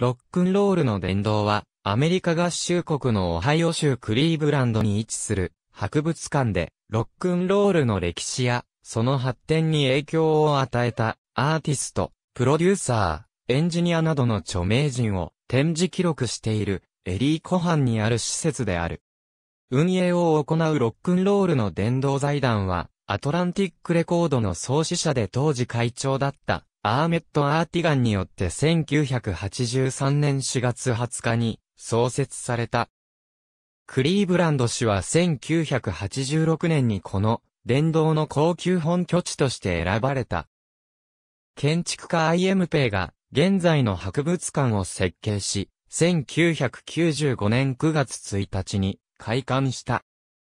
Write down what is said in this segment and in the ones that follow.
ロックンロールの殿堂は、アメリカ合衆国のオハイオ州クリーブランドに位置する博物館で、ロックンロールの歴史や、その発展に影響を与えたアーティスト、プロデューサー、エンジニアなどの著名人を展示記録しているエリー・コハンにある施設である。運営を行うロックンロールの殿堂財団は、アトランティックレコードの創始者で当時会長だったアーメット・アーティガンによって1983年4月20日に創設された。クリーブランド市は1986年にこの電動の高級本拠地として選ばれた。建築家 IM ペイが現在の博物館を設計し、1995年9月1日に開館した。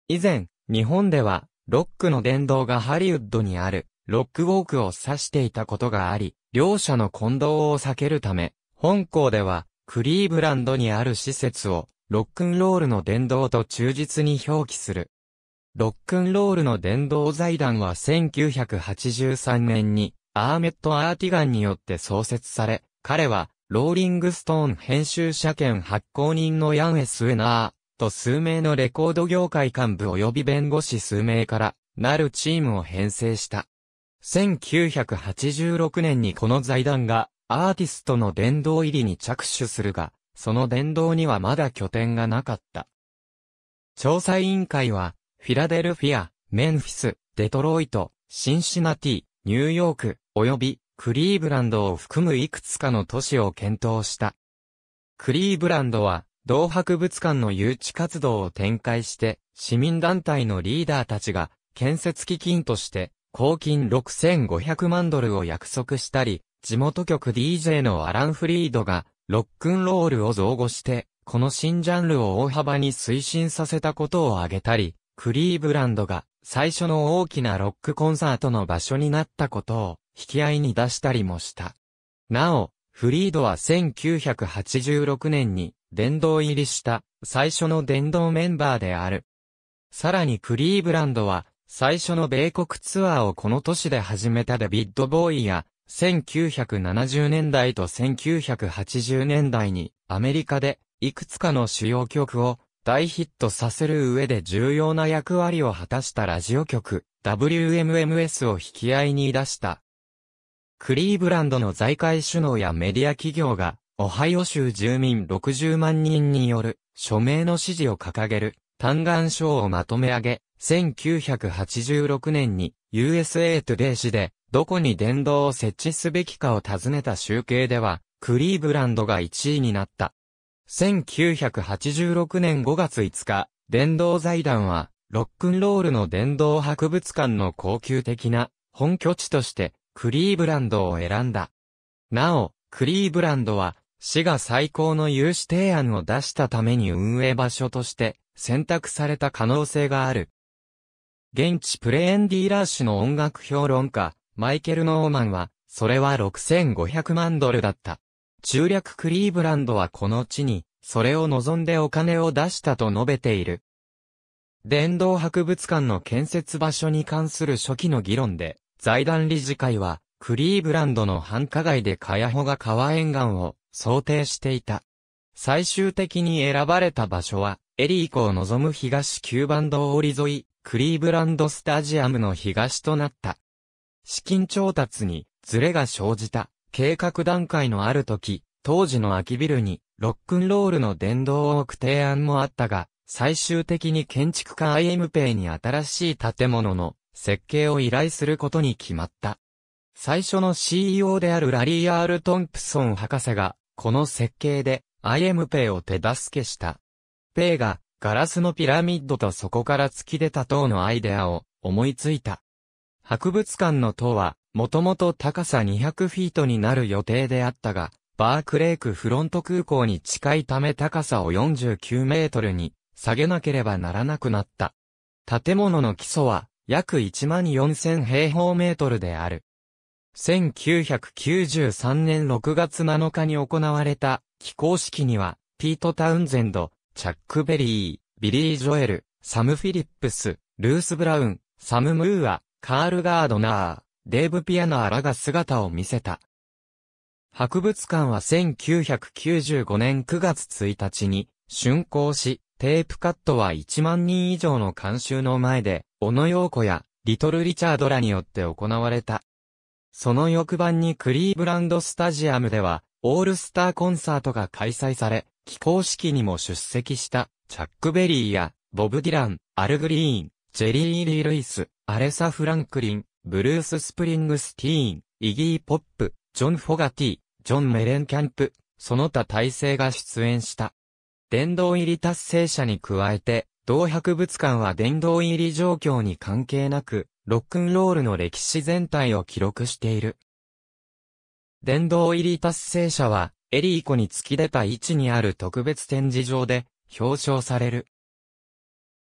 以前、日本ではロックの殿堂がハリウッドにあるロックウォークを指していたことがあり、両者の混同を避けるため、本校では、クリーブランドにある施設を、ロックンロールの伝道と忠実に表記する。ロックンロールの伝道財団は1983年に、アーメット・アーティガンによって創設され、彼は、ローリングストーン編集者兼発行人のヤン・エス・ウェナーと数名のレコード業界幹部及び弁護士数名からなるチームを編成した。1986年にこの財団がアーティストの殿堂入りに着手するが、その殿堂にはまだ拠点がなかった。調査委員会は、フィラデルフィア、メンフィス、デトロイト、シンシナティ、ニューヨーク、及びクリーブランドを含むいくつかの都市を検討した。クリーブランドは、同博物館の誘致活動を展開して、市民団体のリーダーたちが、建設基金として、公金6500万ドルを約束したり、地元局 DJ のアラン・フリードが、ロックンロールを造語して、この新ジャンルを大幅に推進させたことを挙げたり、クリーブランドが最初の大きなロックコンサートの場所になったことを引き合いに出したりもした。なお、フリードは1986年に殿堂入りした最初の殿堂メンバーである。さらにクリーブランドは最初の米国ツアーをこの都市で始めたデビッド・ボーイや、1970年代と1980年代にアメリカでいくつかの主要曲を大ヒットさせる上で重要な役割を果たしたラジオ局 WMMS を引き合いに出した。クリーブランドの財界首脳やメディア企業がオハイオ州住民60万人による署名の支持を掲げる嘆願書をまとめ上げ、1986年に USA トゥデイ誌で、どこに電動を設置すべきかを尋ねた集計では、クリーブランドが1位になった。1986年5月5日、電動財団は、ロックンロールの電動博物館の高級的な本拠地としてクリーブランドを選んだ。なお、クリーブランドは市が最高の融資提案を出したために運営場所として選択された可能性がある。現地プレーンディーラー氏の音楽評論家、マイケル・ノーマンは、それは6500万ドルだった。中略クリーブランドはこの地に、それを望んでお金を出したと述べている。伝道博物館の建設場所に関する初期の議論で、財団理事会は、クリーブランドの繁華街でカヤホガ川沿岸を想定していた。最終的に選ばれた場所は、エリー湖を望む東9番通り沿い、クリーブランドスタジアムの東となった。資金調達にズレが生じた計画段階のある時、当時の空きビルにロックンロールの殿堂を置く提案もあったが、最終的に建築家 IM ペイに新しい建物の設計を依頼することに決まった。最初の CEO であるラリー・アール・トンプソン博士が、この設計で IM ペイを手助けした。ペイが、ガラスのピラミッドとそこから突き出た塔のアイデアを思いついた。博物館の塔は、もともと高さ200フィートになる予定であったが、バークレークフロント空港に近いため高さを49メートルに下げなければならなくなった。建物の基礎は約1万4000平方メートルである。1993年6月7日に行われた起工式には、ピート・タウンゼンド、チャック・ベリー、ビリー・ジョエル、サム・フィリップス、ルース・ブラウン、サム・ムーア、カール・ガードナー、デーブ・ピアノアらが姿を見せた。博物館は1995年9月1日に、竣工し、テープカットは1万人以上の監修の前で、小野洋子や、リトル・リチャードらによって行われた。その翌晩にクリーブランドスタジアムでは、オールスターコンサートが開催され、起工式にも出席したチャック・ベリーやボブ・ディラン、アル・グリーン、ジェリー・リー・ルイス、アレサ・フランクリン、ブルース・スプリングスティーン、イギー・ポップ、ジョン・フォガティ、ジョン・メレンキャンプ、その他体制が出演した。殿堂入り達成者に加えて、同博物館は殿堂入り状況に関係なく、ロックンロールの歴史全体を記録している。殿堂入り達成者は、エリー湖に突き出た位置にある特別展示場で表彰される。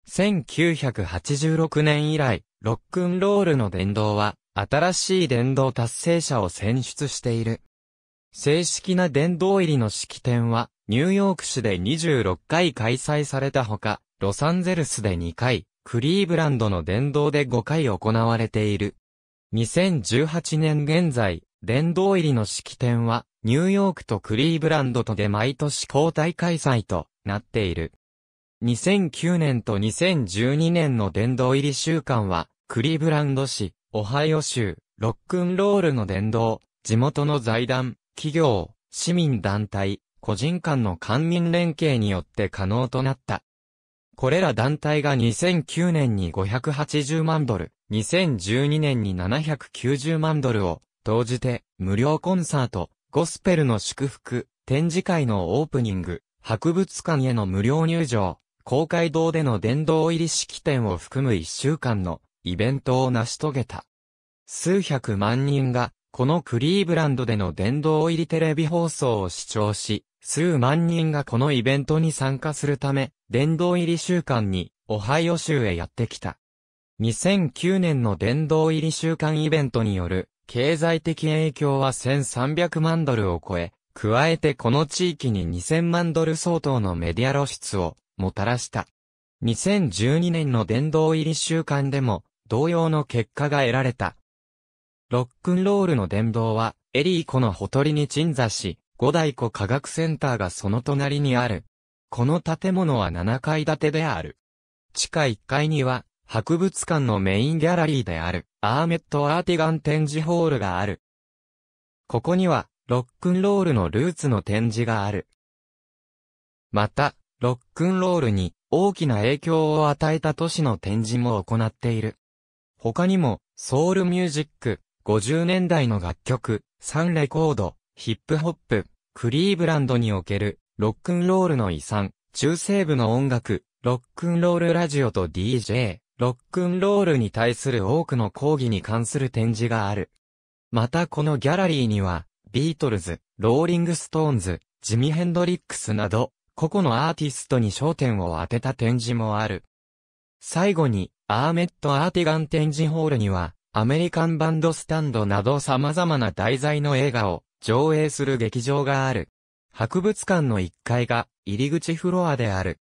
1986年以来、ロックンロールの殿堂は、新しい殿堂達成者を選出している。正式な殿堂入りの式典は、ニューヨーク市で26回開催されたほか、ロサンゼルスで2回、クリーブランドの殿堂で5回行われている。2018年現在、殿堂入りの式典は、ニューヨークとクリーブランドとで毎年交代開催となっている。2009年と2012年の殿堂入り週間は、クリーブランド市、オハイオ州、ロックンロールの殿堂、地元の財団、企業、市民団体、個人間の官民連携によって可能となった。これら団体が2009年に580万ドル、2012年に790万ドルを投じて、無料コンサート、ゴスペルの祝福、展示会のオープニング、博物館への無料入場、公会堂での殿堂入り式典を含む一週間のイベントを成し遂げた。数百万人が、このクリーブランドでの殿堂入りテレビ放送を視聴し、数万人がこのイベントに参加するため、殿堂入り週間に、オハイオ州へやってきた。2009年の殿堂入り週間イベントによる、経済的影響は1300万ドルを超え、加えてこの地域に2000万ドル相当のメディア露出をもたらした。2012年の殿堂入り週間でも同様の結果が得られた。ロックンロールの殿堂はエリー湖のほとりに鎮座し、五大湖科学センターがその隣にある。この建物は7階建てである。地下1階には博物館のメインギャラリーである、アーメット・アーティガン展示ホールがある。ここには、ロックンロールのルーツの展示がある。また、ロックンロールに大きな影響を与えた都市の展示も行っている。他にも、ソウルミュージック、50年代の楽曲、サンレコード、ヒップホップ、クリーブランドにおける、ロックンロールの遺産、中西部の音楽、ロックンロールラジオと DJ、ロックンロールに対する多くの抗議に関する展示がある。またこのギャラリーには、ビートルズ、ローリングストーンズ、ジミヘンドリックスなど、個々のアーティストに焦点を当てた展示もある。最後に、アーメット・アーティガン展示ホールには、アメリカンバンドスタンドなど様々な題材の映画を上映する劇場がある。博物館の1階が入り口フロアである。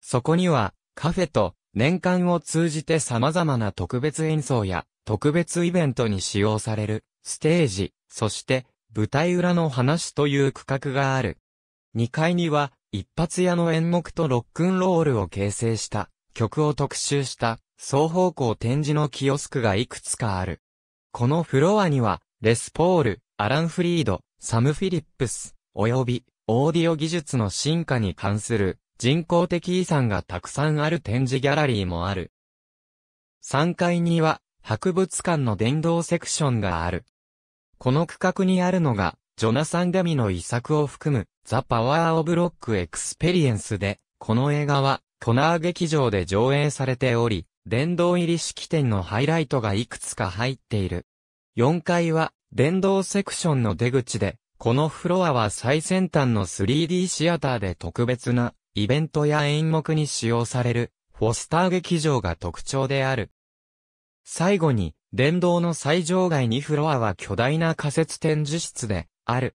そこには、カフェと年間を通じて様々な特別演奏や特別イベントに使用されるステージ、そして舞台裏の話という区画がある。2階には一発屋の演目とロックンロールを形成した曲を特集した双方向展示のキオスクがいくつかある。このフロアにはレスポール、アラン・フリード、サム・フィリップス、及びオーディオ技術の進化に関する人工的遺産がたくさんある展示ギャラリーもある。3階には、博物館の電動セクションがある。この区画にあるのが、ジョナサン・デミの遺作を含む、ザ・パワー・オブ・ロック・エクスペリエンスで、この映画は、コナー劇場で上映されており、電動入り式典のハイライトがいくつか入っている。4階は、電動セクションの出口で、このフロアは最先端の 3D シアターで特別なイベントや演目に使用される、フォスター劇場が特徴である。最後に、電動の最上階2フロアは巨大な仮設展示室で、ある。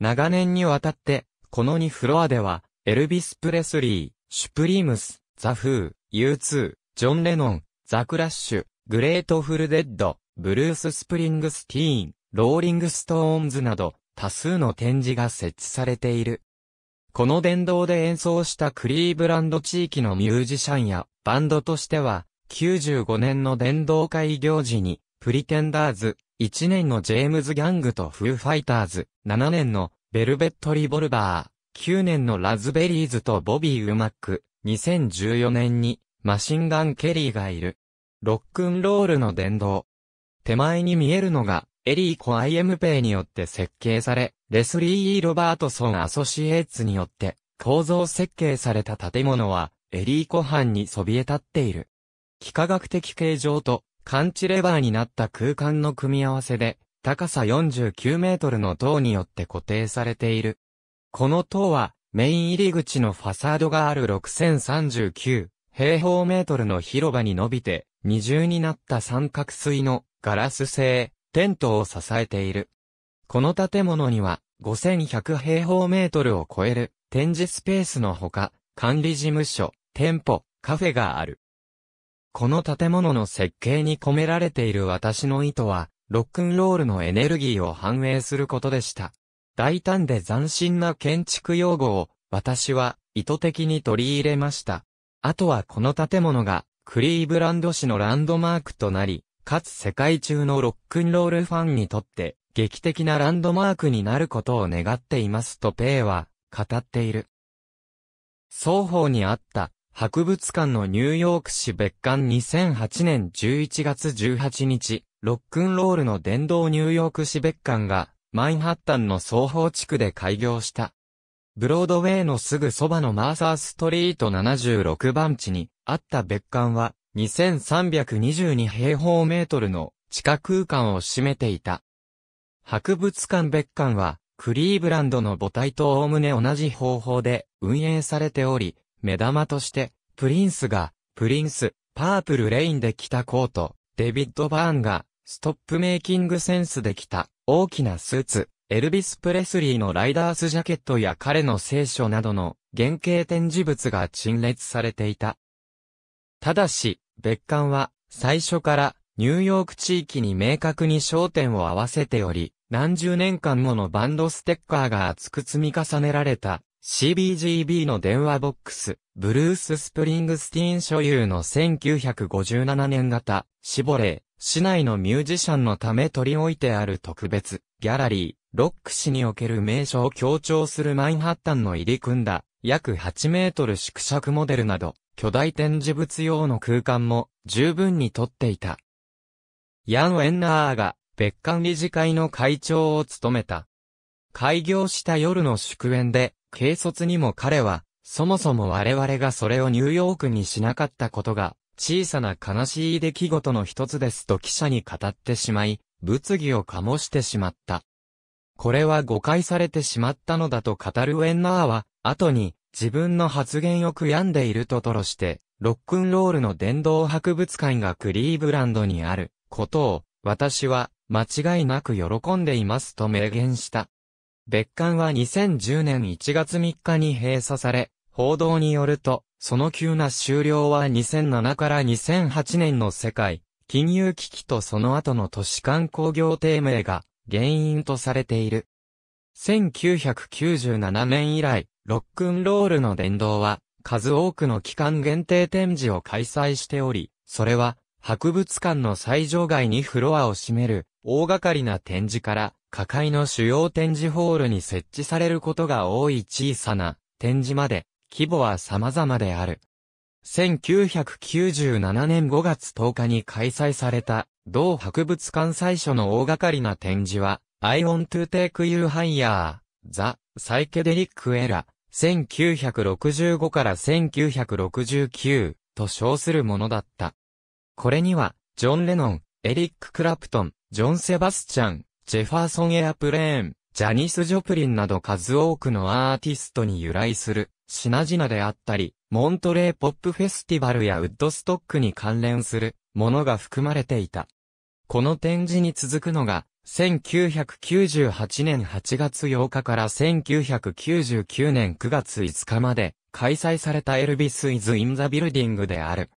長年にわたって、この2フロアでは、エルビス・プレスリー、シュプリームス、ザ・フー、U2、ジョン・レノン、ザ・クラッシュ、グレート・フル・デッド、ブルース・スプリングスティーン、ローリング・ストーンズなど、多数の展示が設置されている。この殿堂で演奏したクリーブランド地域のミュージシャンやバンドとしては、95年の殿堂会行事に、プリテンダーズ、1年のジェームズ・ギャングとフーファイターズ、7年のベルベット・リボルバー、9年のラズベリーズとボビー・ウマック、2014年にマシンガン・ケリーがいる。ロックンロールの殿堂。手前に見えるのが、エリーコ・アイエムペイによって設計され、レスリー・ロバートソン・アソシエーツによって構造設計された建物はエリー湖畔にそびえ立っている。幾何学的形状と感知レバーになった空間の組み合わせで高さ49メートルの塔によって固定されている。この塔はメイン入り口のファサードがある6039平方メートルの広場に伸びて二重になった三角錐のガラス製テントを支えている。この建物には5100平方メートルを超える展示スペースのほか、管理事務所、店舗、カフェがある。この建物の設計に込められている私の意図は、ロックンロールのエネルギーを反映することでした。大胆で斬新な建築用語を、私は意図的に取り入れました。あとはこの建物が、クリーブランド市のランドマークとなり、かつ世界中のロックンロールファンにとって、劇的なランドマークになることを願っていますとペイは語っている。双方にあった博物館のニューヨーク市別館2008年11月18日、ロックンロールの殿堂ニューヨーク市別館がマンハッタンの双方地区で開業した。ブロードウェイのすぐそばのマーサーストリート76番地にあった別館は2322平方メートルの地下空間を占めていた。博物館別館は、クリーブランドの母体と概ね同じ方法で運営されており、目玉として、プリンスが、プリンス、パープルレインで着たコート、デビッド・バーンが、ストップメイキングセンスで着た、大きなスーツ、エルビス・プレスリーのライダースジャケットや彼の聖書などの原型展示物が陳列されていた。ただし、別館は最初からニューヨーク地域に明確に焦点を合わせており、何十年間ものバンドステッカーが厚く積み重ねられた CBGB の電話ボックス、ブルース・スプリングスティーン所有の1957年型、シボレー、市内のミュージシャンのため取り置いてある特別、ギャラリー、ロック市における名所を強調するマンハッタンの入り組んだ、約8メートル縮尺モデルなど、巨大展示物用の空間も十分に取っていた。ヤン・ウェンナーが別館理事会の会長を務めた。開業した夜の祝宴で、軽率にも彼は、そもそも我々がそれをニューヨークにしなかったことが、小さな悲しい出来事の一つですと記者に語ってしまい、物議を醸してしまった。これは誤解されてしまったのだと語るウェンナーは、後に、自分の発言を悔やんでいるととろして、ロックンロールの伝道博物館がクリーブランドにあることを、私は間違いなく喜んでいますと明言した。別館は2010年1月3日に閉鎖され、報道によると、その急な終了は2007から2008年の世界、金融危機とその後の都市間工業低迷が原因とされている。1997年以来、ロックンロールの殿堂は、数多くの期間限定展示を開催しており、それは、博物館の最上階にフロアを占める、大掛かりな展示から、下界の主要展示ホールに設置されることが多い小さな展示まで、規模は様々である。1997年5月10日に開催された、同博物館最初の大掛かりな展示は、I want to take you higher, the psychedelic era, 1965から1969と称するものだった。これには、ジョン・レノン、エリック・クラプトン、ジョン・セバスチャン、ジェファーソン・エアプレーン、ジャニス・ジョプリンなど数多くのアーティストに由来する、品々であったり、モントレーポップフェスティバルやウッドストックに関連するものが含まれていた。この展示に続くのが、1998年8月8日から1999年9月5日まで開催されたエルビス・イズ・イン・ザ・ビルディングである。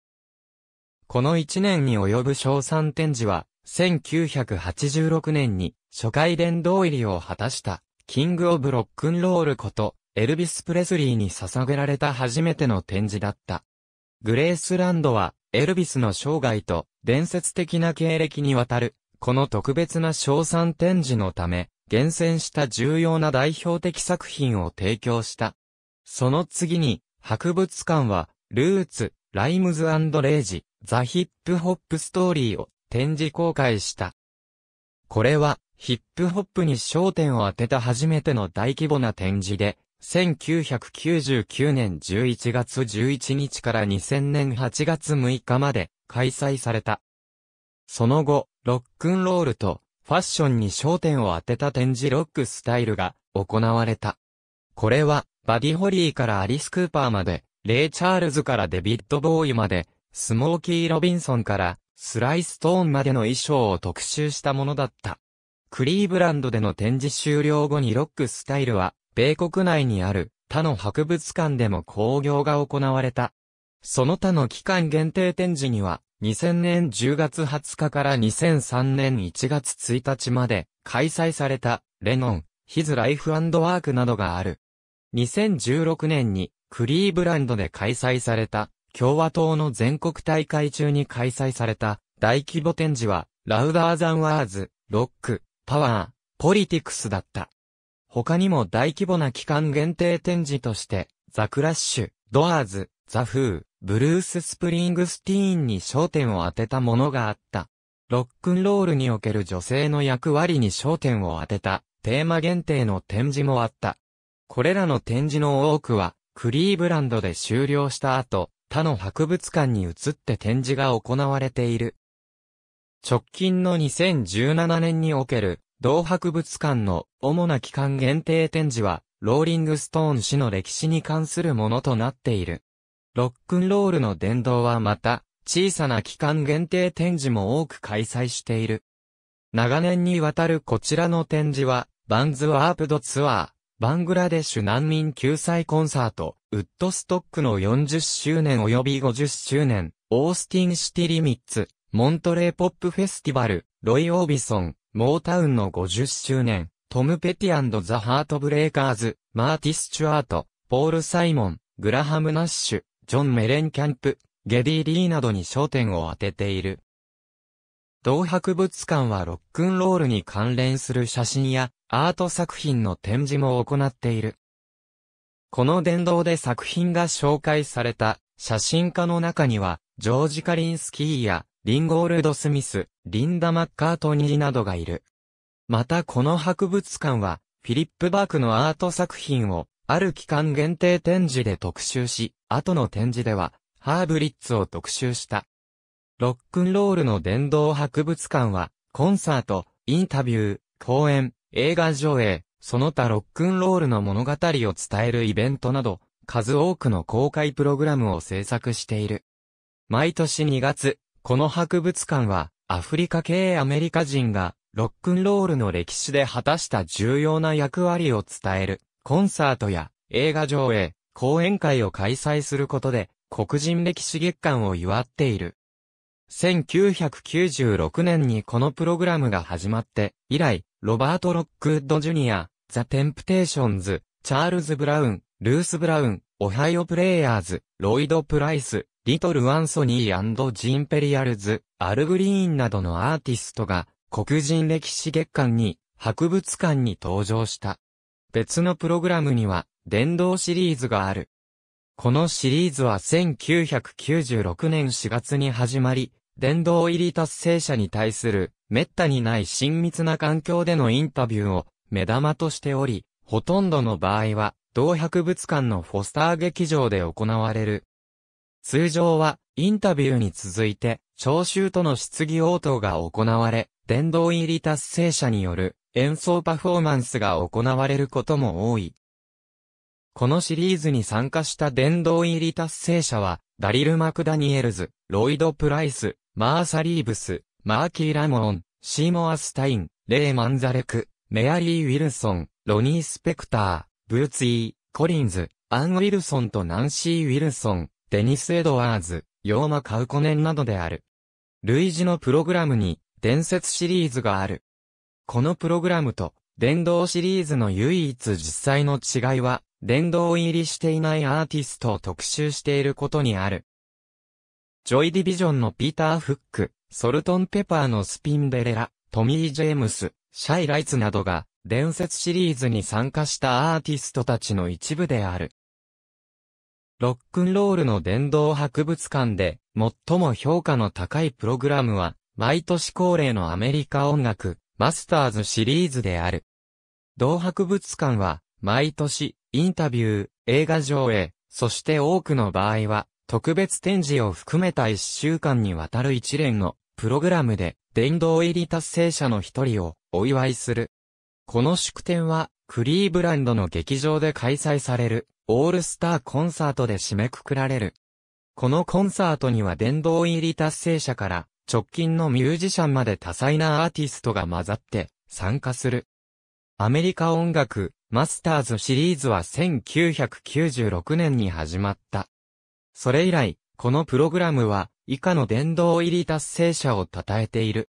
この1年に及ぶ賞賛展示は、1986年に初回殿堂入りを果たした、キング・オブ・ロックンロールこと、エルビス・プレスリーに捧げられた初めての展示だった。グレースランドは、エルビスの生涯と伝説的な経歴にわたる、この特別な賞賛展示のため、厳選した重要な代表的作品を提供した。その次に、博物館は、ルーツ、ライムズレイジ、ザ・ヒップホップストーリーを展示公開した。これは、ヒップホップに焦点を当てた初めての大規模な展示で、1999年11月11日から2000年8月6日まで開催された。その後、ロックンロールとファッションに焦点を当てた展示ロックスタイルが行われた。これは、バディホリーからアリス・クーパーまで、レイ・チャールズからデビッド・ボーイまで、スモーキー・ロビンソンからスライストーンまでの衣装を特集したものだった。クリーブランドでの展示終了後にロックスタイルは、米国内にある他の博物館でも興行が行われた。その他の期間限定展示には、2000年10月20日から2003年1月1日まで開催された、レノン、ヒズ・ライフ・ワークなどがある。2016年に、クリーブランドで開催された、共和党の全国大会中に開催された大規模展示は、ラウダーザンワーズ、ロック、パワー、ポリティクスだった。他にも大規模な期間限定展示として、ザ・クラッシュ、ドアーズ、ザ・フー、ブルース・スプリングスティーンに焦点を当てたものがあった。ロックンロールにおける女性の役割に焦点を当てた、テーマ限定の展示もあった。これらの展示の多くは、クリーブランドで終了した後、他の博物館に移って展示が行われている。直近の2017年における同博物館の主な期間限定展示は、ローリングストーン氏の歴史に関するものとなっている。ロックンロールの殿堂はまた、小さな期間限定展示も多く開催している。長年にわたるこちらの展示は、バンズワープドツアー、バングラデシュ難民救済コンサート、ウッドストックの40周年及び50周年、オースティンシティリミッツ、モントレーポップフェスティバル、ロイ・オービソン、モータウンの50周年、トム・ペティザ・ハートブレイカーズ、マーティ・スチュアート、ポール・サイモン、グラハム・ナッシュ、ジョン・メレンキャンプ、ゲディ・リーなどに焦点を当てている。同博物館はロックンロールに関連する写真やアート作品の展示も行っている。この殿堂で作品が紹介された写真家の中には、ジョージ・カリンスキーやリンゴールド・スミス、リンダ・マッカートニーなどがいる。またこの博物館は、フィリップ・バークのアート作品を、ある期間限定展示で特集し、後の展示では、ハーブリッツを特集した。ロックンロールの殿堂博物館は、コンサート、インタビュー、講演、映画上映、その他ロックンロールの物語を伝えるイベントなど、数多くの公開プログラムを制作している。毎年2月、この博物館は、アフリカ系アメリカ人が、ロックンロールの歴史で果たした重要な役割を伝える、コンサートや映画上映、講演会を開催することで、黒人歴史月間を祝っている。1996年にこのプログラムが始まって、以来、ロバート・ロックウッド・ジュニア、ザ・テンプテーションズ、チャールズ・ブラウン、ルース・ブラウン、オハイオ・プレイヤーズ、ロイド・プライス、リトル・アンソニージンペリアルズ、アル・グリーンなどのアーティストが、黒人歴史月間に、博物館に登場した。別のプログラムには、伝道シリーズがある。このシリーズは1996年4月に始まり、殿堂入り達成者に対する、滅多にない親密な環境でのインタビューを、目玉としており、ほとんどの場合は、同博物館のフォスター劇場で行われる。通常は、インタビューに続いて、聴衆との質疑応答が行われ、殿堂入り達成者による演奏パフォーマンスが行われることも多い。このシリーズに参加した殿堂入り達成者は、ダリル・マクダニエルズ、ロイド・プライス、マーサリーブス、マーキー・ラモン、シーモア・スタイン、レイ・マンザレク、メアリー・ウィルソン、ロニー・スペクター、ブーツイー、コリンズ、アン・ウィルソンとナンシー・ウィルソン、デニス・エドワーズ、ヨーマ・カウコネンなどである。類似のプログラムに伝説シリーズがある。このプログラムと電動シリーズの唯一実際の違いは、電動入りしていないアーティストを特集していることにある。ジョイディビジョンのピーター・フック、ソルトンペパーのスピンデレラ、トミー・ジェームス、シャイ・ライツなどが、伝説シリーズに参加したアーティストたちの一部である。ロックンロールの殿堂博物館で、最も評価の高いプログラムは、毎年恒例のアメリカ音楽、マスターズシリーズである。同博物館は、毎年、インタビュー、映画上映、そして多くの場合は、特別展示を含めた1週間にわたる一連のプログラムで殿堂入り達成者の一人をお祝いする。この祝典はクリーブランドの劇場で開催されるオールスターコンサートで締めくくられる。このコンサートには殿堂入り達成者から直近のミュージシャンまで多彩なアーティストが混ざって参加する。アメリカ音楽マスターズシリーズは1996年に始まった。それ以来、このプログラムは、以下の殿堂入り達成者を称えている。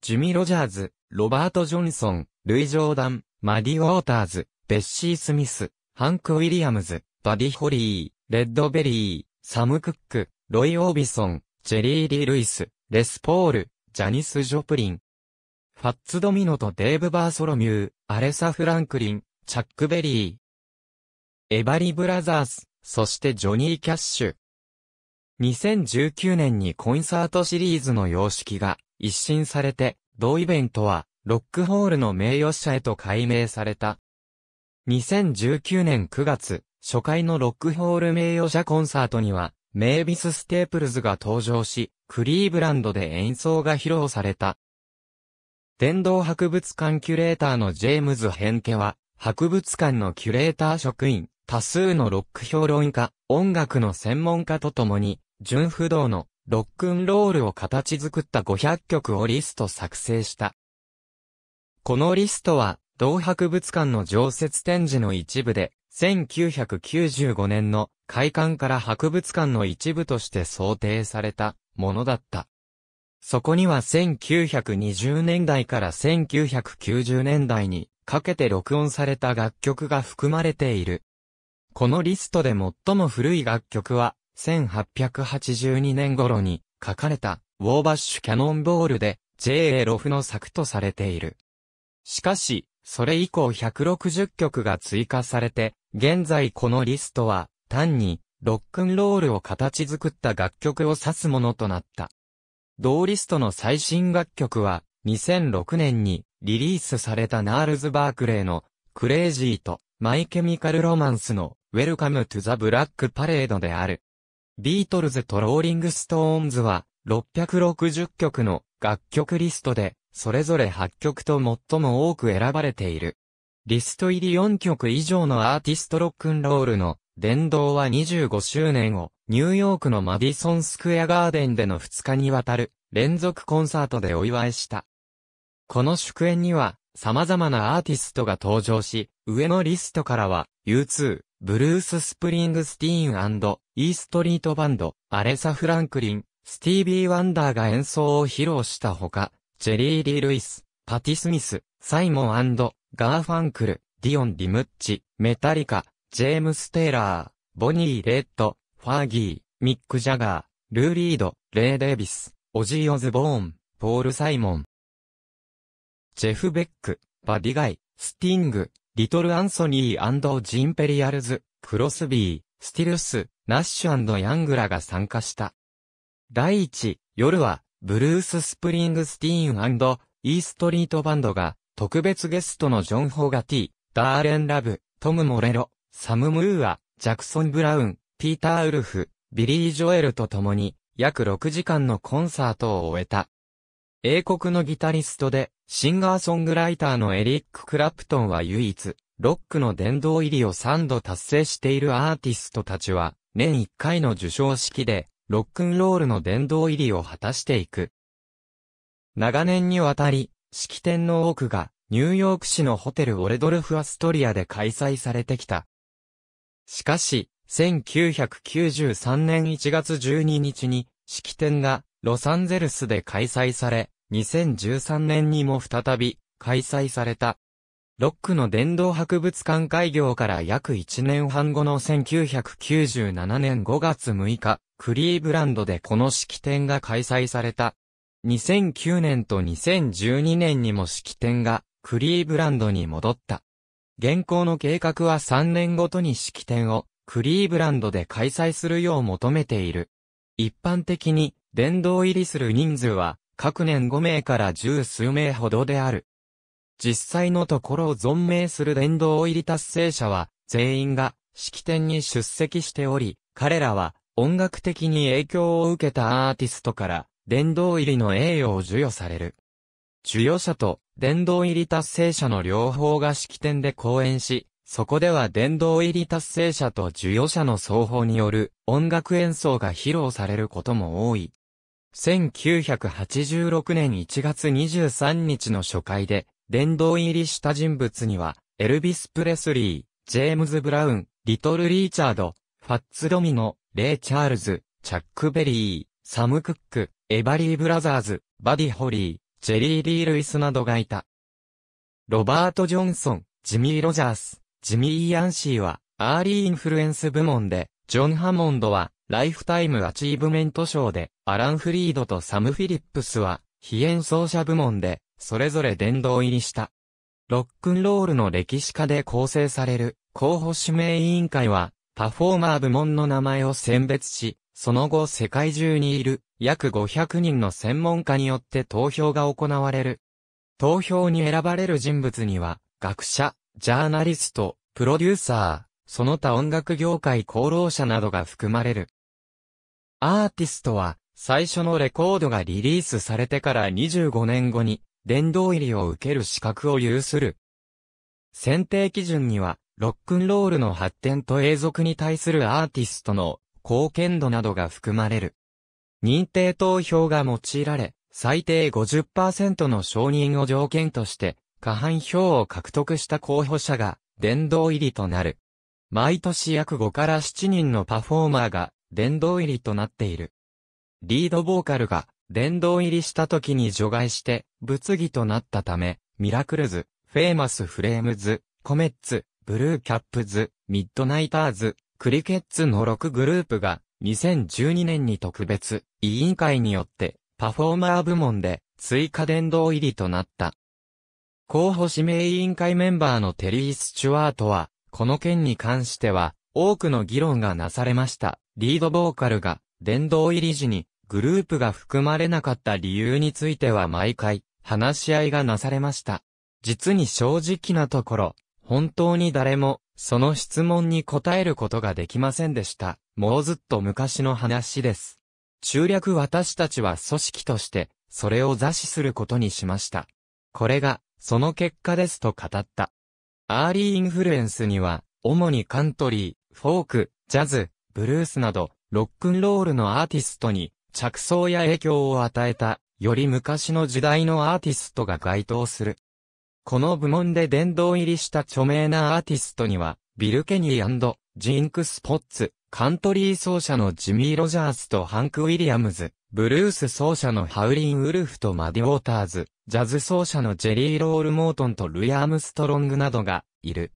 ジュミ・ロジャーズ、ロバート・ジョンソン、ルイ・ジョーダン、マディ・ウォーターズ、ベッシー・スミス、ハンク・ウィリアムズ、バディ・ホリー、レッドベリー、サム・クック、ロイ・オービソン、ジェリー・リ・ー・ルイス、レス・ポール、ジャニス・ジョプリン。ファッツ・ドミノとデーブ・バーソロミュー、アレサ・フランクリン、チャック・ベリー。エバリ・ブラザース、そしてジョニー・キャッシュ、2019年にコンサートシリーズの様式が一新されて、同イベントは、ロックホールの名誉者へと改名された。2019年9月、初回のロックホール名誉者コンサートには、メイビス・ステープルズが登場し、クリーブランドで演奏が披露された。電動博物館キュレーターのジェームズ・ヘンケは、博物館のキュレーター職員、多数のロック評論家、音楽の専門家と共に、純不動のロックンロールを形作った500曲をリスト作成した。このリストは、同博物館の常設展示の一部で、1995年の開館から博物館の一部として想定されたものだった。そこには1920年代から1990年代にかけて録音された楽曲が含まれている。このリストで最も古い楽曲は1882年頃に書かれたウォーバッシュキャノンボールで J.A. ロフの作とされている。しかし、それ以降160曲が追加されて、現在このリストは単にロックンロールを形作った楽曲を指すものとなった。同リストの最新楽曲は2006年にリリースされたナールズ・バークレーのクレイジーとマイケミカル・ロマンスのウェルカム・トゥ・ザ・ブラック・パレードである。ビートルズとローリングストーンズは、660曲の楽曲リストで、それぞれ8曲と最も多く選ばれている。リスト入り4曲以上のアーティストロックンロールの殿堂は25周年をニューヨークのマディソンスクエアガーデンでの2日にわたる連続コンサートでお祝いした。この祝宴には様々なアーティストが登場し、上のリストからは U2、ブルース・スプリングスティーンイーストリートバンド、アレサ・フランクリン、スティービー・ワンダーが演奏を披露したほか、ジェリー・リー・ルイス、パティ・スミス、サイモンガーファンクル、ディオン・ディムッチ、メタリカ、ジェームス・テイラー、ボニー・レッド、ファーギー、ミック・ジャガー、ルー・リード、レイ・デイビス、オジー・オズボーン、ポール・サイモン。ジェフ・ベック、バディガイ、スティング、リトル・アンソニージンペリアルズ、クロスビー、スティルス、ナッシュヤングらが参加した。第一、夜は、ブルース・スプリングスティーンイーストリートバンドが、特別ゲストのジョン・ホーガティ、ダーレン・ラブ、トム・モレロ、サム・ムーア、ジャクソン・ブラウン、ピーター・ウルフ、ビリー・ジョエルと共に、約6時間のコンサートを終えた。英国のギタリストで、シンガーソングライターのエリック・クラプトンは唯一、ロックの殿堂入りを3度達成しているアーティストたちは、年1回の授賞式で、ロックンロールの殿堂入りを果たしていく。長年にわたり、式典の多くが、ニューヨーク市のホテルオレドルフ・アストリアで開催されてきた。しかし、1993年1月12日に、式典が、ロサンゼルスで開催され、2013年にも再び開催された。ロックの殿堂博物館開業から約1年半後の1997年5月6日、クリーブランドでこの式典が開催された。2009年と2012年にも式典がクリーブランドに戻った。現行の計画は3年ごとに式典をクリーブランドで開催するよう求めている。一般的に殿堂入りする人数は各年5名から十数名ほどである。実際のところを存命する殿堂入り達成者は、全員が式典に出席しており、彼らは音楽的に影響を受けたアーティストから殿堂入りの栄誉を授与される。授与者と殿堂入り達成者の両方が式典で講演し、そこでは殿堂入り達成者と授与者の双方による音楽演奏が披露されることも多い。1986年1月23日の初回で、殿堂入りした人物には、エルビス・プレスリー、ジェームズ・ブラウン、リトル・リーチャード、ファッツ・ドミノ、レイ・チャールズ、チャック・ベリー、サム・クック、エバリー・ブラザーズ、バディ・ホリー、ジェリー・リー・ルイスなどがいた。ロバート・ジョンソン、ジミー・ロジャース、ジミー・ヤンシーは、アーリー・インフルエンス部門で、ジョン・ハモンドは、ライフタイムアチーブメント賞で、アラン・フリードとサム・フィリップスは、非演奏者部門で、それぞれ殿堂入りした。ロックンロールの歴史家で構成される、候補指名委員会は、パフォーマー部門の名前を選別し、その後世界中にいる約500人の専門家によって投票が行われる。投票に選ばれる人物には、学者、ジャーナリスト、プロデューサー、その他音楽業界功労者などが含まれる。アーティストは、最初のレコードがリリースされてから25年後に、殿堂入りを受ける資格を有する。選定基準には、ロックンロールの発展と永続に対するアーティストの貢献度などが含まれる。認定投票が用いられ、最低50%の承認を条件として、過半票を獲得した候補者が、殿堂入りとなる。毎年約5から7人のパフォーマーが、殿堂入りとなっている。リードボーカルが殿堂入りした時に除外して物議となったため、ミラクルズ、フェーマスフレームズ、コメッツ、ブルーキャップズ、ミッドナイターズ、クリケッツの6グループが2012年に特別委員会によってパフォーマー部門で追加殿堂入りとなった。候補指名委員会メンバーのテリー・スチュワートは、この件に関しては多くの議論がなされました。リードボーカルが殿堂入り時にグループが含まれなかった理由については毎回話し合いがなされました。実に正直なところ、本当に誰もその質問に答えることができませんでした。もうずっと昔の話です。中略私たちは組織としてそれを座視することにしました。これがその結果ですと語った。アーリーインフルエンスには主にカントリー、フォーク、ジャズ、ブルースなど、ロックンロールのアーティストに着想や影響を与えた、より昔の時代のアーティストが該当する。この部門で殿堂入りした著名なアーティストには、ビル・ケニージンク・スポッツ、カントリー奏者のジミー・ロジャースとハンク・ウィリアムズ、ブルース奏者のハウリン・ウルフとマディ・ウォーターズ、ジャズ奏者のジェリー・ロール・モートンとルイ・アームストロングなどがいる。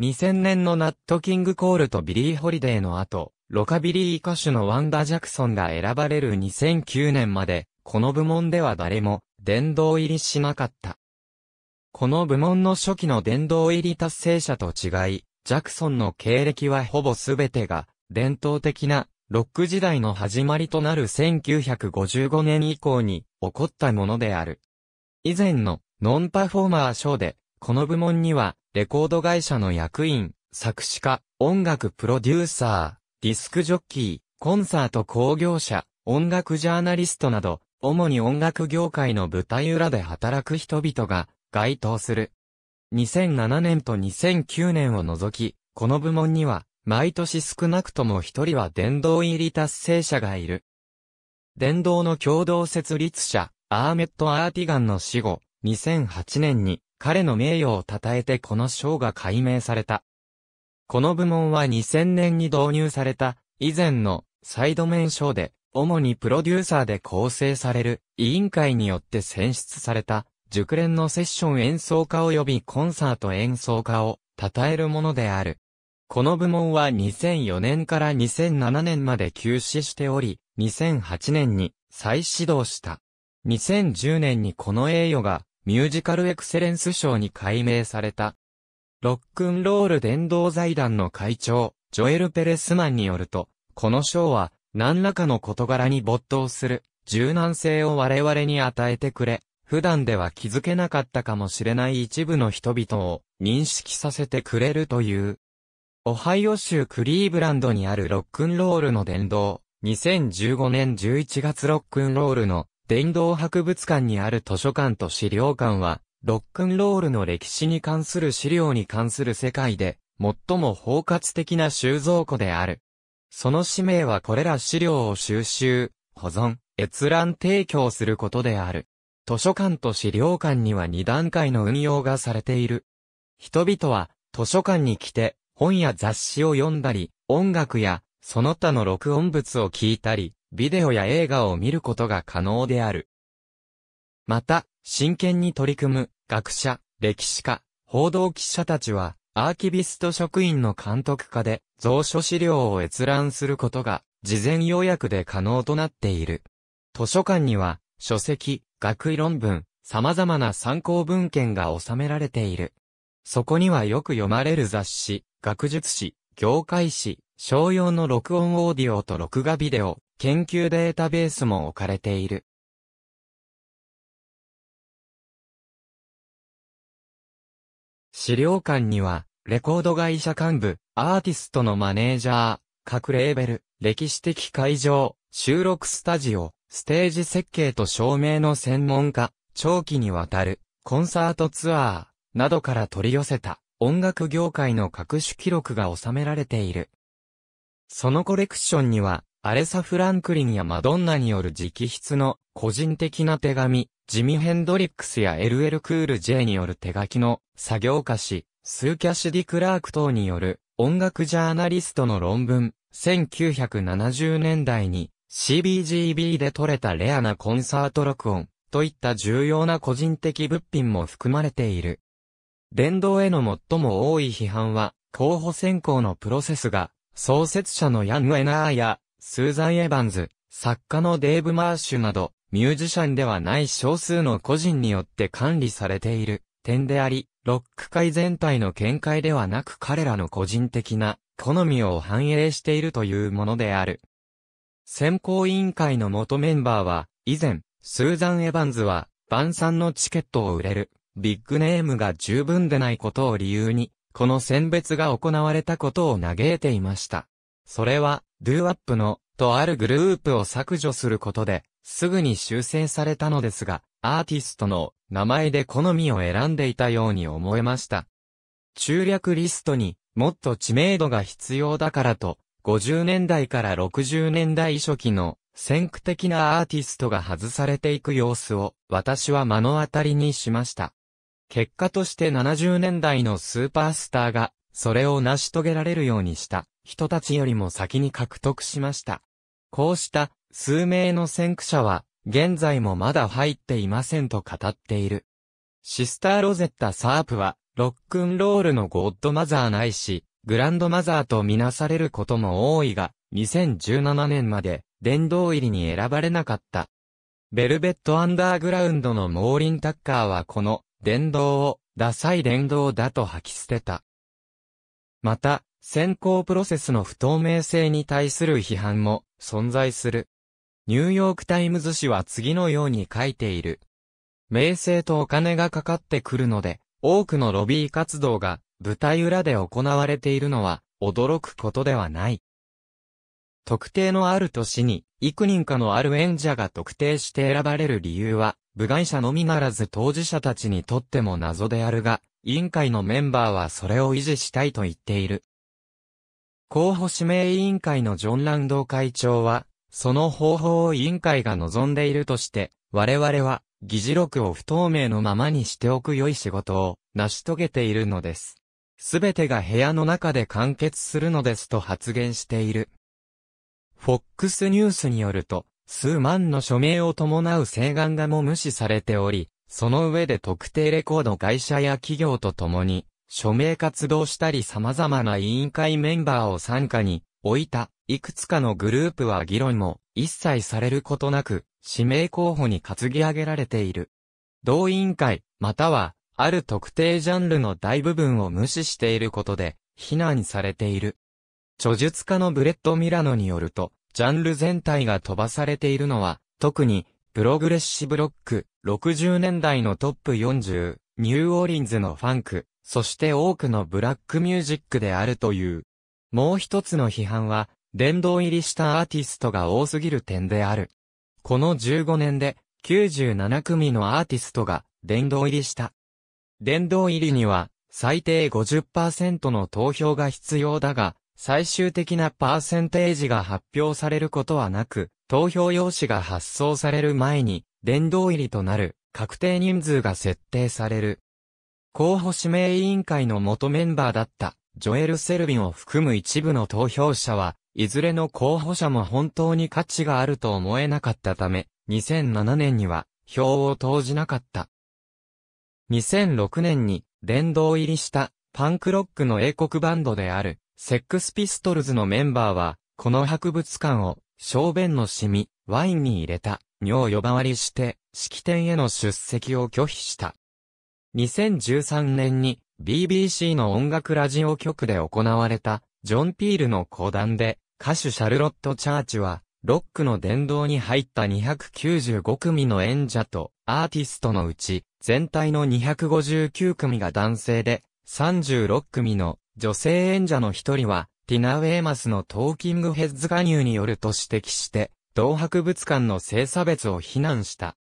2000年のナット・キング・コールとビリー・ホリデーの後、ロカビリー歌手のワンダ・ジャクソンが選ばれる2009年まで、この部門では誰も、殿堂入りしなかった。この部門の初期の殿堂入り達成者と違い、ジャクソンの経歴はほぼ全てが、伝統的な、ロック時代の始まりとなる1955年以降に、起こったものである。以前の、ノンパフォーマー賞で、この部門には、レコード会社の役員、作詞家、音楽プロデューサー、ディスクジョッキー、コンサート興行者、音楽ジャーナリストなど、主に音楽業界の舞台裏で働く人々が該当する。2007年と2009年を除き、この部門には、毎年少なくとも一人は殿堂入り達成者がいる。殿堂の共同設立者、アーメット・アーティガンの死後、2008年に彼の名誉を称えてこの賞が解明された。この部門は2000年に導入された、以前のサイドメン賞で、主にプロデューサーで構成される委員会によって選出された、熟練のセッション演奏家及びコンサート演奏家を称えるものである。この部門は2004年から2007年まで休止しており、2008年に再始動した。2010年にこの栄誉がミュージカルエクセレンス賞に改名された。ロックンロール伝道財団の会長、ジョエル・ペレスマンによると、この賞は、何らかの事柄に没頭する、柔軟性を我々に与えてくれ、普段では気づけなかったかもしれない一部の人々を認識させてくれるという。オハイオ州クリーブランドにあるロックンロールの殿堂、2015年11月ロックンロールの殿堂博物館にある図書館と資料館は、ロックンロールの歴史に関する資料に関する世界で、最も包括的な収蔵庫である。その使命はこれら資料を収集、保存、閲覧提供することである。図書館と資料館には2段階の運用がされている。人々は図書館に来て本や雑誌を読んだり、音楽やその他の録音物を聞いたり、ビデオや映画を見ることが可能である。また、真剣に取り組む学者、歴史家、報道記者たちは、アーキビスト職員の監督下で、蔵書資料を閲覧することが、事前予約で可能となっている。図書館には、書籍、学位論文、様々な参考文献が収められている。そこにはよく読まれる雑誌、学術誌、業界誌、商用の録音オーディオと録画ビデオ、研究データベースも置かれている。資料館には、レコード会社幹部、アーティストのマネージャー、各レーベル、歴史的会場、収録スタジオ、ステージ設計と照明の専門家、長期にわたる、コンサートツアー、などから取り寄せた、音楽業界の各種記録が収められている。そのコレクションには、アレサ・フランクリンやマドンナによる直筆の個人的な手紙、ジミ・ヘンドリックスや LL クール J による手書きの作業家誌、スーキャシディ・クラーク等による音楽ジャーナリストの論文、1970年代に CBGB で撮れたレアなコンサート録音といった重要な個人的物品も含まれている。伝道への最も多い批判は、候補選考のプロセスが、創設者のヤング・エナーや、スーザン・エヴァンズ、作家のデーブ・マーシュなど、ミュージシャンではない少数の個人によって管理されている点であり、ロック界全体の見解ではなく彼らの個人的な好みを反映しているというものである。選考委員会の元メンバーは、以前、スーザン・エヴァンズは、晩餐のチケットを売れる、ビッグネームが十分でないことを理由に、この選別が行われたことを嘆いていました。それは、ドゥーアップの、とあるグループを削除することで、すぐに修正されたのですが、アーティストの名前で好みを選んでいたように思えました。中略リストにもっと知名度が必要だからと、50年代から60年代初期の先駆的なアーティストが外されていく様子を私は目の当たりにしました。結果として70年代のスーパースターがそれを成し遂げられるようにした人たちよりも先に獲得しました。こうした数名の先駆者は、現在もまだ入っていませんと語っている。シスター・ロゼッタ・サープは、ロックンロールのゴッドマザーないし、グランドマザーとみなされることも多いが、2017年まで、殿堂入りに選ばれなかった。ベルベット・アンダーグラウンドのモーリン・タッカーはこの、殿堂を、ダサい殿堂だと吐き捨てた。また、選考プロセスの不透明性に対する批判も存在する。ニューヨークタイムズ紙は次のように書いている。名声とお金がかかってくるので、多くのロビー活動が舞台裏で行われているのは驚くことではない。特定のある年に幾人かのある演者が特定して選ばれる理由は、部外者のみならず当事者たちにとっても謎であるが、委員会のメンバーはそれを維持したいと言っている。候補指名委員会のジョン・ランド会長は、その方法を委員会が望んでいるとして、我々は、議事録を不透明のままにしておく良い仕事を、成し遂げているのです。すべてが部屋の中で完結するのですと発言している。FOX ニュースによると、数万の署名を伴う請願がも無視されており、その上で特定レコード会社や企業と共に、署名活動したり様々な委員会メンバーを参加に置いたいくつかのグループは議論も一切されることなく、指名候補に担ぎ上げられている。同委員会、または、ある特定ジャンルの大部分を無視していることで、非難されている。著述家のブレッド・ミラノによると、ジャンル全体が飛ばされているのは、特に、プログレッシブロック、60年代のトップ40、ニューオーリンズのファンク、そして多くのブラックミュージックであるという。もう一つの批判は、殿堂入りしたアーティストが多すぎる点である。この15年で97組のアーティストが殿堂入りした。殿堂入りには最低50%の投票が必要だが、最終的なパーセンテージが発表されることはなく、投票用紙が発送される前に、殿堂入りとなる確定人数が設定される。候補指名委員会の元メンバーだった、ジョエル・セルビンを含む一部の投票者は、いずれの候補者も本当に価値があると思えなかったため、2007年には票を投じなかった。2006年に殿堂入りしたパンクロックの英国バンドであるセックスピストルズのメンバーは、この博物館を小便のシミ、ワインに入れた尿呼ばわりして式典への出席を拒否した。2013年に BBC の音楽ラジオ局で行われたジョン・ピールの講談で歌手シャルロット・チャーチは、ロックの殿堂に入った295組の演者とアーティストのうち、全体の259組が男性で、36組の女性演者の一人は、ティナ・ウェーマスのトーキングヘッズ加入によると指摘して、同博物館の性差別を非難した。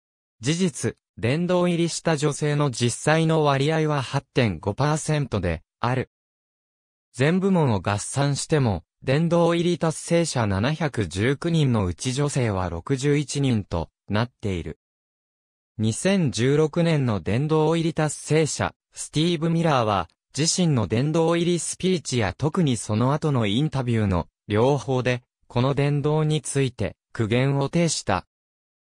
事実、殿堂入りした女性の実際の割合は8.5%で、ある。全部門を合算しても、殿堂入り達成者719人のうち女性は61人となっている。2016年の殿堂入り達成者、スティーブ・ミラーは、自身の殿堂入りスピーチや特にその後のインタビューの両方で、この殿堂について苦言を呈した。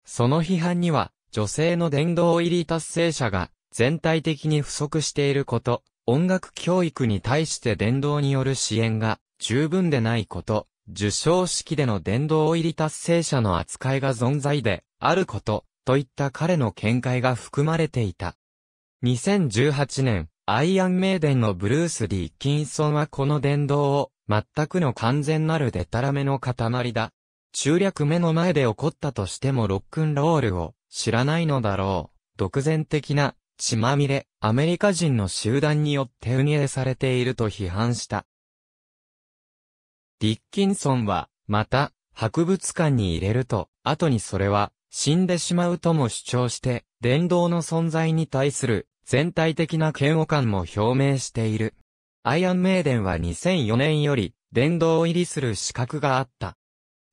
その批判には、女性の殿堂入り達成者が全体的に不足していること、音楽教育に対して殿堂による支援が十分でないこと、受賞式での殿堂入り達成者の扱いが存在であること、といった彼の見解が含まれていた。2018年、アイアンメイデンのブルース・ディキンソンはこの殿堂を、全くの完全なるデタラメの塊だ。中略目の前で起こったとしてもロックンロールを知らないのだろう。独善的な血まみれ、アメリカ人の集団によって運営されていると批判した。リッキンソンは、また、博物館に入れると、後にそれは、死んでしまうとも主張して、伝道の存在に対する、全体的な嫌悪感も表明している。アイアンメイデンは2004年より、殿堂入りする資格があった。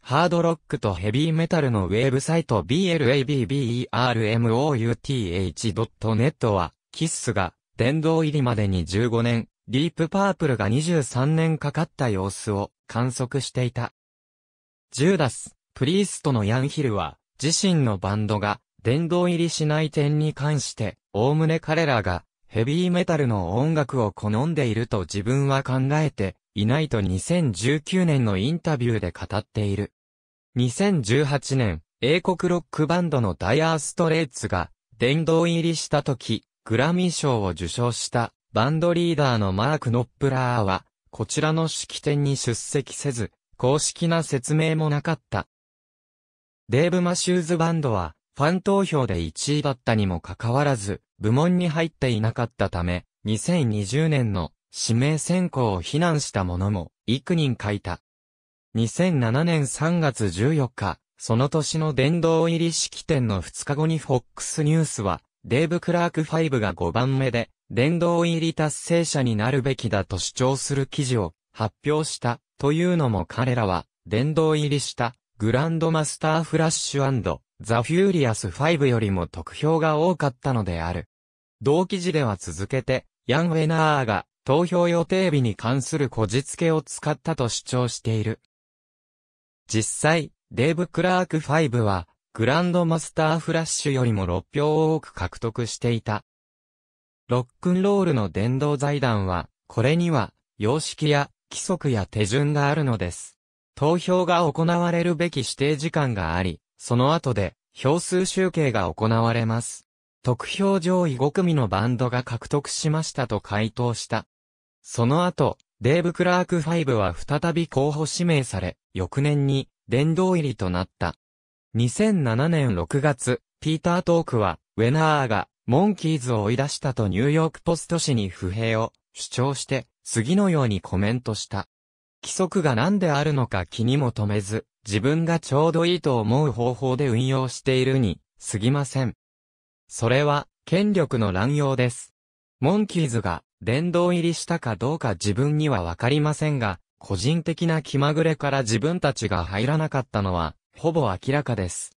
ハードロックとヘビーメタルのウェブサイト blabbermouth.net は、キッスが、殿堂入りまでに15年、ディープパープルが23年かかった様子を、観測していた。ジューダス・プリーストのヤンヒルは、自身のバンドが、殿堂入りしない点に関して、おおむね彼らが、ヘビーメタルの音楽を好んでいると自分は考えていないと2019年のインタビューで語っている。2018年、英国ロックバンドのダイアーストレイツが、殿堂入りした時、グラミー賞を受賞した、バンドリーダーのマーク・ノップラーは、こちらの式典に出席せず、公式な説明もなかった。デーブ・マシューズバンドは、ファン投票で1位だったにもかかわらず、部門に入っていなかったため、2020年の指名選考を非難した者も幾人書いた。2007年3月14日、その年の殿堂入り式典の2日後に FOX ニュースは、デーブ・クラーク5が5番目で、殿堂入り達成者になるべきだと主張する記事を発表したというのも彼らは殿堂入りしたグランドマスターフラッシュザ・フューリアス5よりも得票が多かったのである。同記事では続けてヤン・ウェナーが投票予定日に関するこじつけを使ったと主張している。実際、デーブ・クラーク5はグランドマスターフラッシュよりも6票を多く獲得していた。ロックンロールの伝道財団は、これには、様式や、規則や手順があるのです。投票が行われるべき指定時間があり、その後で、票数集計が行われます。得票上位5組のバンドが獲得しましたと回答した。その後、デーブ・クラーク5は再び候補指名され、翌年に、殿堂入りとなった。2007年6月、ピーター・トークは、ウェナーが、モンキーズを追い出したとニューヨークポスト紙に不平を主張して、次のようにコメントした。規則が何であるのか気にも留めず、自分がちょうどいいと思う方法で運用しているに、過ぎません。それは、権力の乱用です。モンキーズが、殿堂入りしたかどうか自分にはわかりませんが、個人的な気まぐれから自分たちが入らなかったのは、ほぼ明らかです。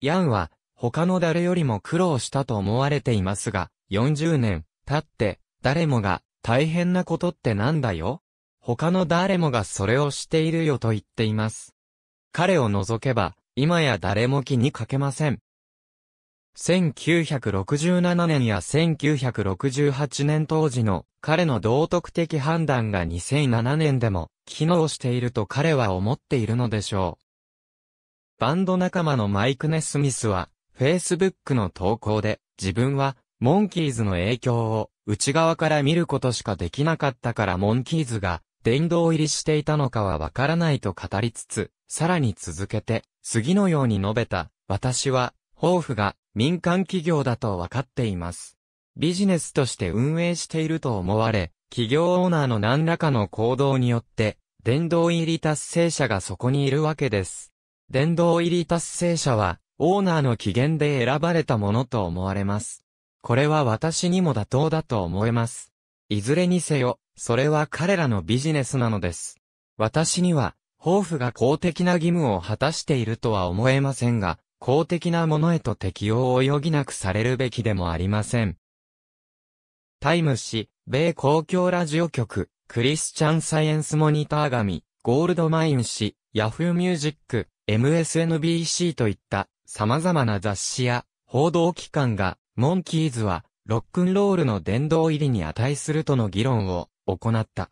ヤンは、他の誰よりも苦労したと思われていますが、40年経って、誰もが大変なことってなんだよ他の誰もがそれをしているよと言っています。彼を除けば、今や誰も気にかけません。1967年や1968年当時の彼の道徳的判断が2007年でも機能していると彼は思っているのでしょう。バンド仲間のマイク・ネスミスは Facebook の投稿で、自分は、モンキーズの影響を、内側から見ることしかできなかったからモンキーズが、殿堂入りしていたのかはわからないと語りつつ、さらに続けて、次のように述べた、私は、抱負が民間企業だと分かっています。ビジネスとして運営していると思われ、企業オーナーの何らかの行動によって、殿堂入り達成者がそこにいるわけです。殿堂入り達成者は、オーナーの機嫌で選ばれたものと思われます。これは私にも妥当だと思えます。いずれにせよ、それは彼らのビジネスなのです。私には、抱負が公的な義務を果たしているとは思えませんが、公的なものへと適応を余儀なくされるべきでもありません。タイム誌、米公共ラジオ局、クリスチャンサイエンスモニター紙、ゴールドマイン誌、ヤフーミュージック、MSNBC といった様々な雑誌や報道機関が、モンキーズは、ロックンロールの殿堂入りに値するとの議論を行った。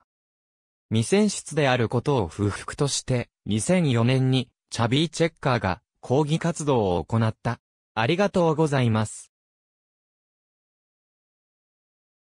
未選出であることを不服として、2004年に、チャビー・チェッカーが抗議活動を行った。ありがとうございます。